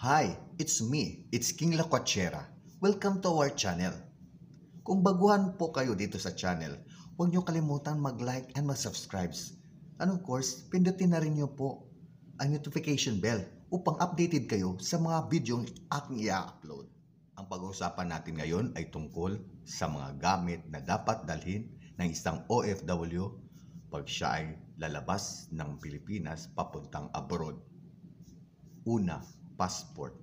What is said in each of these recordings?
Hi, it's me. It's King La Cochera. Welcome to our channel. Kung baguhan po kayo dito sa channel, huwag niyo kalimutan mag-like and mag-subscribe. And of course, pindutin na rin niyo po ang notification bell upang updated kayo sa mga video aking i-upload. Ang pag-uusapan natin ngayon ay tungkol sa mga gamit na dapat dalhin ng isang OFW pag siya ay lalabas ng Pilipinas papuntang abroad. Una, passport.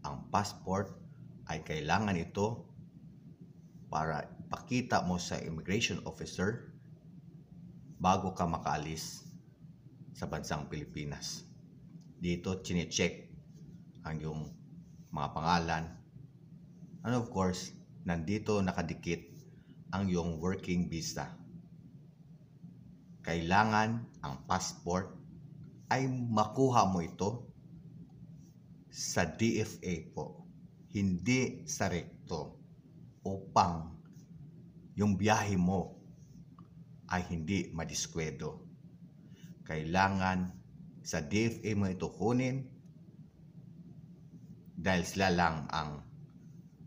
Ang passport ay kailangan ito para pakita mo sa immigration officer bago ka makaalis sa bansang Pilipinas. Dito, chinecheck ang iyong mga pangalan. And of course, nandito nakadikit ang iyong working visa. Kailangan ang passport ay makuha mo ito sa DFA po, hindi sa rekto upang yung biyahe mo ay hindi madiskwedo. Kailangan sa DFA mo ito kunin dahil sila lang ang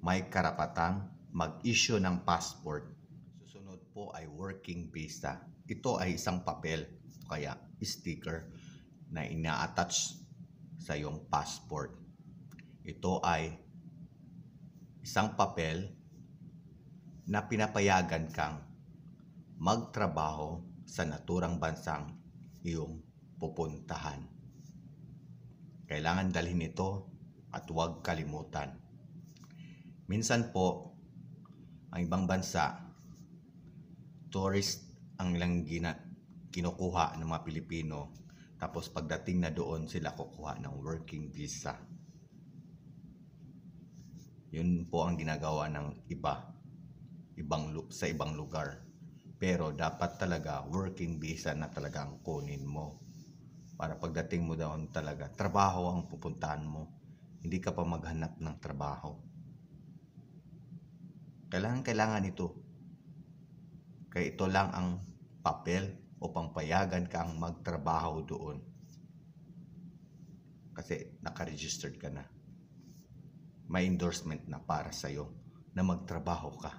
may karapatang mag-issue ng passport. Susunod po ay working visa. Ito ay isang papel, kaya sticker na ina-attach sa iyong passport. Ito ay isang papel na pinapayagan kang magtrabaho sa naturang bansang iyong pupuntahan. Kailangan dalhin ito at huwag kalimutan. Minsan po, ang ibang bansa, tourist ang ilang gina- kinukuha ng mga Pilipino tapos pagdating na doon sila kukuha ng working visa. Yun po ang ginagawa ng iba ibang sa ibang lugar. Pero dapat talaga working visa na talaga ang kunin mo. Para pagdating mo doon talaga, trabaho ang pupuntahan mo. Hindi ka pa maghanap ng trabaho. Kailangan kailangan ito. Kaya ito lang ang papel upang payagan kang magtrabaho doon. Kasi naka-registered ka na. May endorsement na para sa iyo na magtrabaho ka.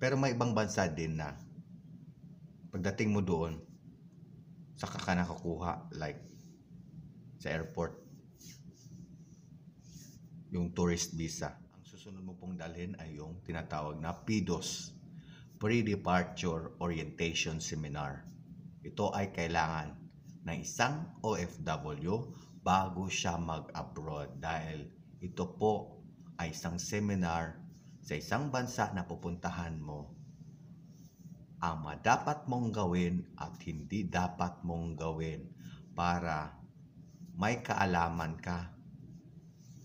Pero may ibang bansa din na pagdating mo doon, sa ka nakakuha like sa airport yung tourist visa. Ang susunod mo pong dalhin ay yung tinatawag na PIDOS Pre-Departure Orientation Seminar. Ito ay kailangan ng isang OFW bago siya mag-abroad dahil ito po ay isang seminar sa isang bansa na pupuntahan mo ang dapat mong gawin at hindi dapat mong gawin para may kaalaman ka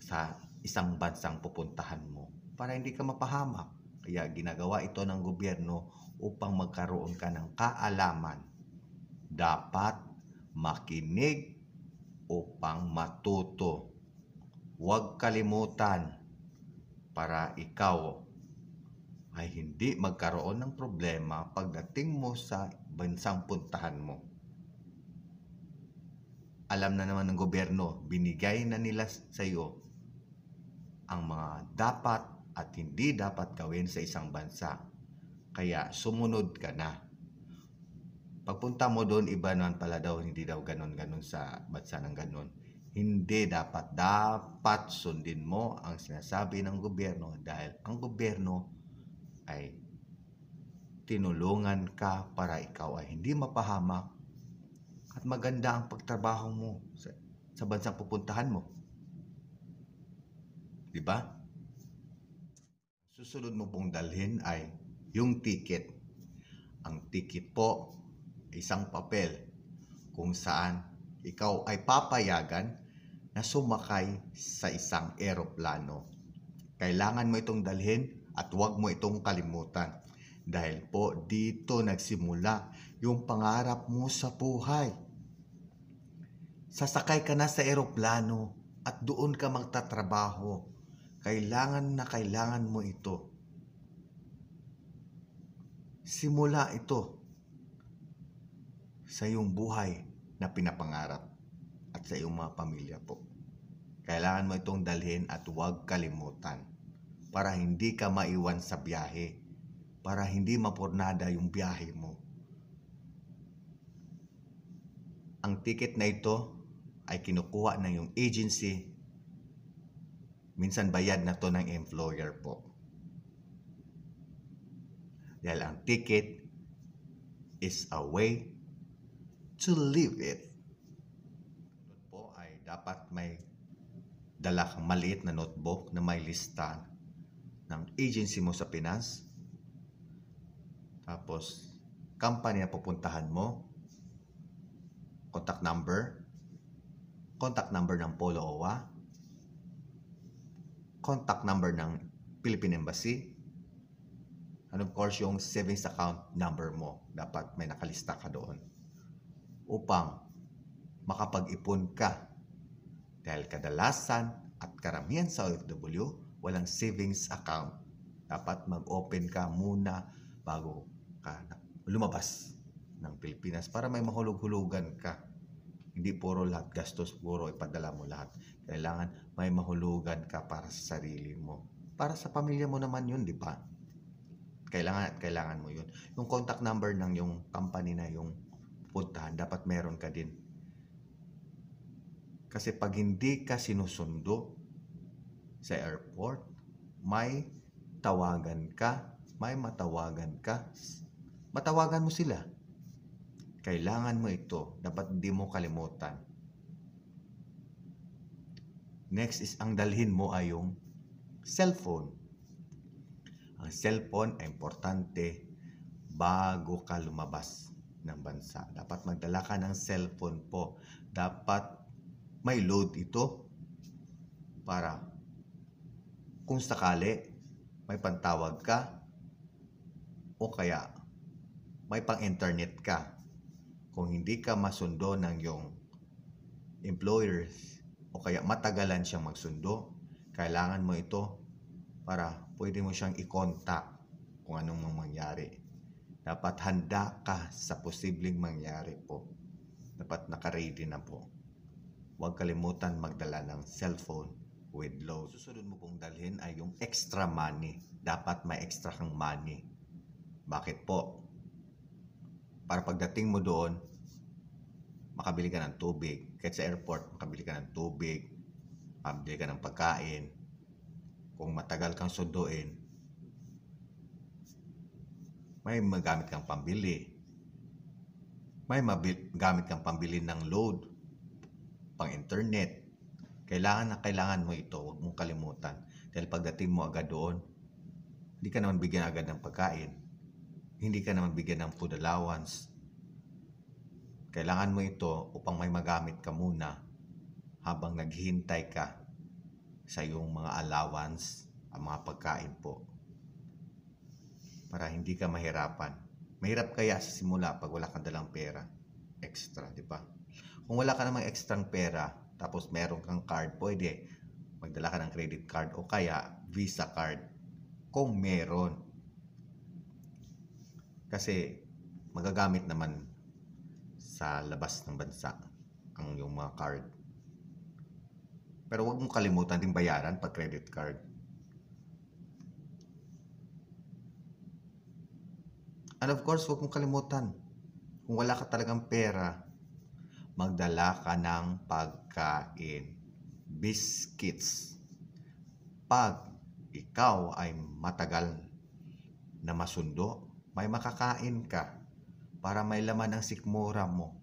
sa isang bansang pupuntahan mo para hindi ka mapahamak. Kaya ginagawa ito ng gobyerno upang magkaroon ka ng kaalaman. Dapat makinig upang matuto. Huwag kalimutan para ikaw ay hindi magkaroon ng problema pagdating mo sa bansang puntahan mo. Alam na naman ng gobyerno, binigay na nila sa iyo ang mga dapat at hindi dapat gawin sa isang bansa. Kaya sumunod ka na. Pagpunta mo doon, iba naman pala daw, hindi daw ganon-ganon sa bansa ng ganun. Hindi dapat, dapat sundin mo ang sinasabi ng gobyerno dahil ang gobyerno ay tinulungan ka para ikaw ay hindi mapahamak at maganda ang pagtrabaho mo sa, sa bansang pupuntahan mo. 'Di ba? susunod mo pong dalhin ay yung ticket. Ang ticket po, isang papel kung saan ikaw ay papayagan na sumakay sa isang eroplano. Kailangan mo itong dalhin at huwag mo itong kalimutan. Dahil po dito nagsimula yung pangarap mo sa buhay. Sasakay ka na sa eroplano at doon ka magtatrabaho kailangan na kailangan mo ito. Simula ito sa iyong buhay na pinapangarap at sa iyong mga pamilya po. Kailangan mo itong dalhin at huwag kalimutan para hindi ka maiwan sa biyahe, para hindi mapurnada yung biyahe mo. Ang ticket na ito ay kinukuha ng iyong agency Minsan bayad na to ng employer po. Dahil ang ticket is a way to live it. Ito po ay dapat may dala kang maliit na notebook na may lista ng agency mo sa Pinas. Tapos, company na pupuntahan mo, contact number, contact number ng Polo OWA, contact number ng Philippine Embassy. And of course, yung savings account number mo. Dapat may nakalista ka doon. Upang makapag-ipon ka. Dahil kadalasan at karamihan sa OFW, walang savings account. Dapat mag-open ka muna bago ka lumabas ng Pilipinas para may mahulog-hulugan ka. Hindi puro lahat gastos, puro ipadala mo lahat. Kailangan may mahulugan ka para sa sarili mo. Para sa pamilya mo naman yun, di ba? Kailangan at kailangan mo yun. Yung contact number ng yung company na yung pupuntahan, dapat meron ka din. Kasi pag hindi ka sinusundo sa airport, may tawagan ka, may matawagan ka, matawagan mo sila kailangan mo ito. Dapat hindi mo kalimutan. Next is ang dalhin mo ay yung cellphone. Ang cellphone ay importante bago ka lumabas ng bansa. Dapat magdala ka ng cellphone po. Dapat may load ito para kung sakali may pantawag ka o kaya may pang-internet ka kung hindi ka masundo ng iyong employer o kaya matagalan siyang magsundo, kailangan mo ito para pwede mo siyang i-contact kung anong mang mangyari. Dapat handa ka sa posibleng mangyari po. Dapat nakaready na po. Huwag kalimutan magdala ng cellphone with load. Susunod mo pong dalhin ay yung extra money. Dapat may extra kang money. Bakit po? para pagdating mo doon, makabili ka ng tubig. Kahit sa airport, makabili ka ng tubig, makabili ka ng pagkain. Kung matagal kang sunduin, may magamit kang pambili. May magamit kang pambili ng load, pang internet. Kailangan na kailangan mo ito, huwag mong kalimutan. Dahil pagdating mo agad doon, hindi ka naman bigyan agad ng pagkain hindi ka na mabigyan ng food allowance. Kailangan mo ito upang may magamit ka muna habang naghihintay ka sa iyong mga allowance, ang mga pagkain po. Para hindi ka mahirapan. Mahirap kaya sa simula pag wala kang dalang pera. Extra, di ba? Kung wala ka namang extra pera, tapos meron kang card, pwede magdala ka ng credit card o kaya Visa card kung meron kasi magagamit naman sa labas ng bansa ang yung mga card. Pero huwag mong kalimutan din bayaran pag credit card. And of course, huwag mong kalimutan, kung wala ka talagang pera, magdala ka ng pagkain. Biscuits. Pag ikaw ay matagal na masundo may makakain ka para may laman ang sikmura mo.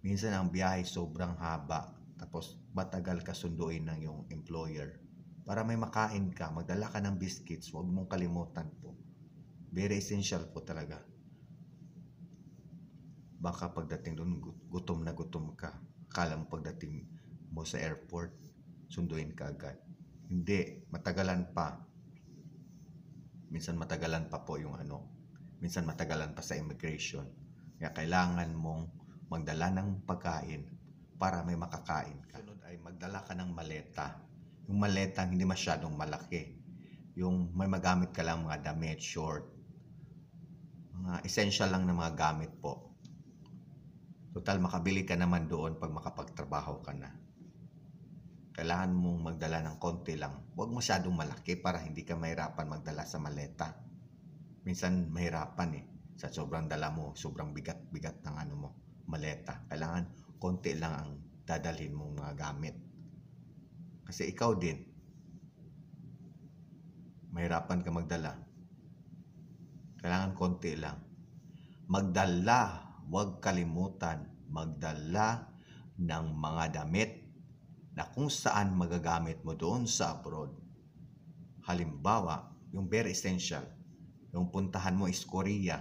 Minsan ang biyahe sobrang haba, tapos matagal ka sunduin ng iyong employer. Para may makain ka, magdala ka ng biscuits, huwag mong kalimutan po. Very essential po talaga. Baka pagdating doon, gutom na gutom ka. Kala mo pagdating mo sa airport, sunduin ka agad. Hindi, matagalan pa. Minsan matagalan pa po yung ano, Minsan matagalan pa sa immigration. Kaya kailangan mong magdala ng pagkain para may makakain ka. Sunod ay magdala ka ng maleta. Yung maleta hindi masyadong malaki. Yung may magamit ka lang mga damit, short. Mga essential lang ng mga gamit po. Total, makabili ka naman doon pag makapagtrabaho ka na. Kailangan mong magdala ng konti lang. Huwag masyadong malaki para hindi ka mahirapan magdala sa maleta minsan mahirapan eh. Sa sobrang dala mo, sobrang bigat-bigat ng ano mo, maleta. Kailangan konti lang ang dadalhin mong mga gamit. Kasi ikaw din, mahirapan ka magdala. Kailangan konti lang. Magdala, huwag kalimutan, magdala ng mga damit na kung saan magagamit mo doon sa abroad. Halimbawa, yung very essential, yung puntahan mo is Korea,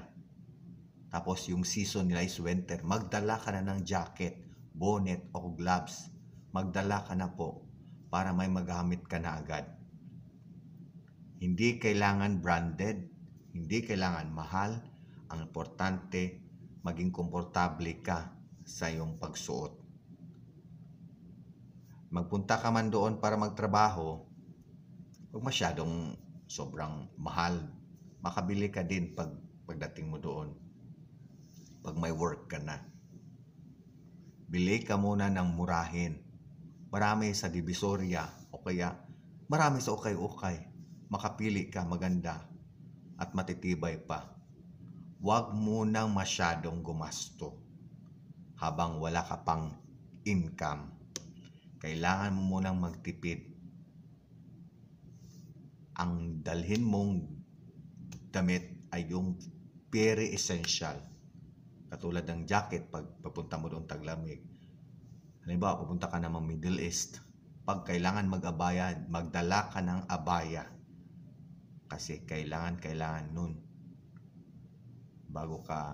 tapos yung season nila is winter, magdala ka na ng jacket, bonnet, o gloves. Magdala ka na po para may magamit ka na agad. Hindi kailangan branded, hindi kailangan mahal. Ang importante, maging komportable ka sa iyong pagsuot. Magpunta ka man doon para magtrabaho, huwag masyadong sobrang mahal makabili ka din pag pagdating mo doon. Pag may work ka na. Bili ka muna ng murahin. Marami sa Divisoria o kaya marami sa okay-okay. Makapili ka maganda at matitibay pa. Huwag mo nang masyadong gumasto habang wala ka pang income. Kailangan mo munang magtipid. Ang dalhin mong damit ay yung very essential. Katulad ng jacket pag papunta mo doon taglamig. Halimbawa, pupunta ka naman Middle East. Pag kailangan mag-abaya, magdala ka ng abaya. Kasi kailangan, kailangan nun. Bago ka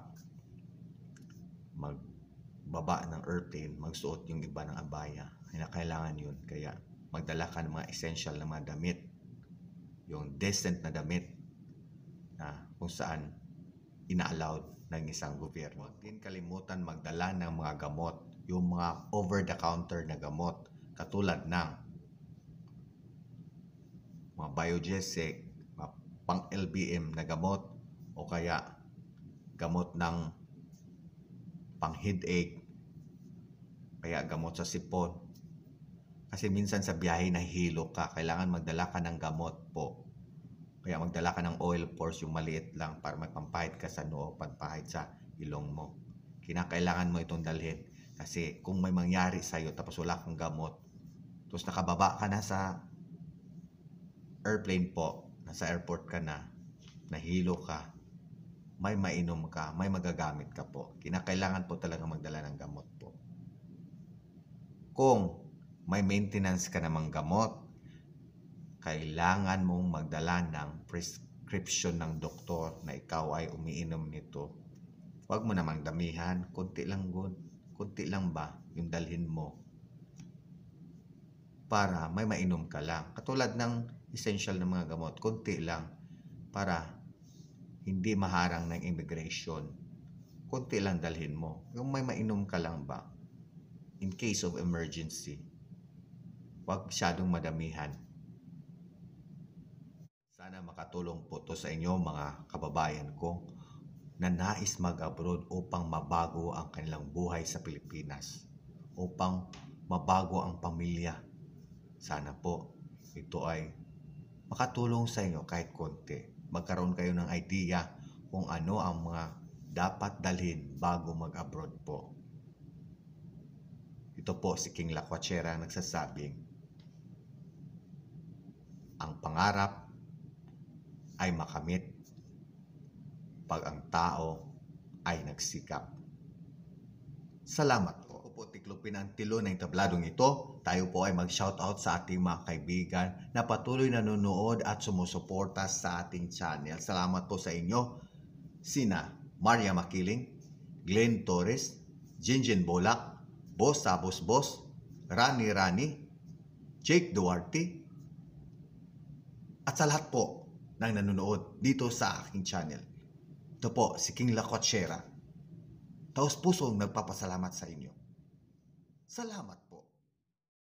magbaba ng airplane, magsuot yung iba ng abaya. Kailangan yun. Kaya magdala ka ng mga essential na mga damit. Yung decent na damit na kung saan ina ng isang gobyerno. Huwag din kalimutan magdala ng mga gamot, yung mga over-the-counter na gamot, katulad ng mga biogesic, mga pang-LBM na gamot, o kaya gamot ng pang-headache, kaya gamot sa sipon. Kasi minsan sa biyahe nahihilo ka, kailangan magdala ka ng gamot po kaya magdala ka ng oil force yung maliit lang para magpampahid ka sa noo, pagpahid sa ilong mo. Kinakailangan mo itong dalhin kasi kung may mangyari sa iyo tapos wala kang gamot, tapos nakababa ka na sa airplane po, nasa airport ka na, nahilo ka, may mainom ka, may magagamit ka po. Kinakailangan po talaga magdala ng gamot po. Kung may maintenance ka namang gamot, kailangan mong magdala ng prescription ng doktor na ikaw ay umiinom nito. Huwag mo namang damihan, konti lang good, konti lang ba yung dalhin mo para may mainom ka lang. Katulad ng essential na mga gamot, konti lang para hindi maharang ng immigration. Konti lang dalhin mo. Yung may mainom ka lang ba? In case of emergency. Huwag masyadong madamihan. Sana makatulong po to sa inyo mga kababayan ko na nais mag-abroad upang mabago ang kanilang buhay sa Pilipinas, upang mabago ang pamilya. Sana po ito ay makatulong sa inyo kahit konti. Magkaroon kayo ng idea kung ano ang mga dapat dalhin bago mag-abroad po. Ito po si King Lakwachera nagsasabing, ang pangarap ay makamit pag ang tao ay nagsikap. Salamat po. Ako po Tiklopin ang tilo ng tabladong ito. Tayo po ay mag-shoutout sa ating mga kaibigan na patuloy nanonood at sumusuporta sa ating channel. Salamat po sa inyo. Sina Maria Makiling, Glenn Torres, Jinjin Bolak, Boss Sabos Boss, Rani Rani, Jake Duarte, at sa lahat po ng nanonood dito sa aking channel. Ito po, si King La Taos pusong nagpapasalamat sa inyo. Salamat.